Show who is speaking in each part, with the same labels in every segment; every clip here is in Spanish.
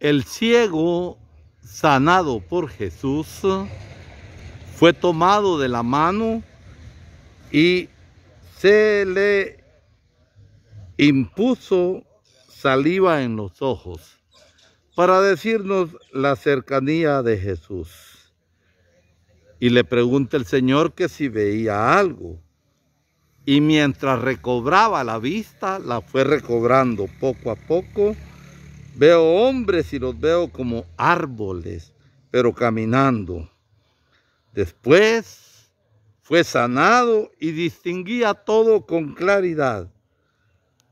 Speaker 1: El ciego sanado por Jesús fue tomado de la mano y se le impuso saliva en los ojos para decirnos la cercanía de Jesús. Y le pregunta el Señor que si veía algo. Y mientras recobraba la vista, la fue recobrando poco a poco Veo hombres y los veo como árboles, pero caminando. Después fue sanado y distinguía todo con claridad.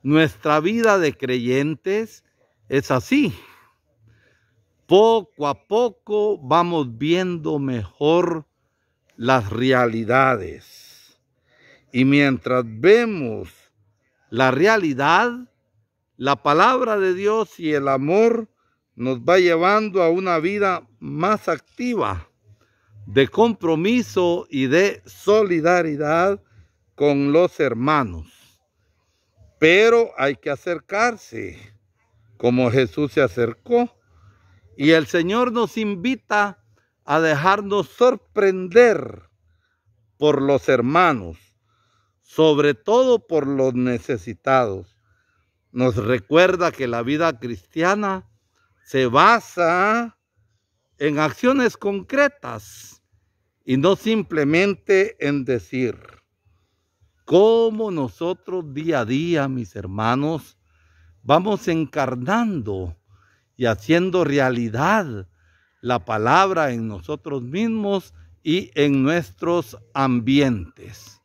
Speaker 1: Nuestra vida de creyentes es así. Poco a poco vamos viendo mejor las realidades. Y mientras vemos la realidad, la palabra de Dios y el amor nos va llevando a una vida más activa de compromiso y de solidaridad con los hermanos. Pero hay que acercarse como Jesús se acercó. Y el Señor nos invita a dejarnos sorprender por los hermanos, sobre todo por los necesitados nos recuerda que la vida cristiana se basa en acciones concretas y no simplemente en decir cómo nosotros día a día, mis hermanos, vamos encarnando y haciendo realidad la palabra en nosotros mismos y en nuestros ambientes.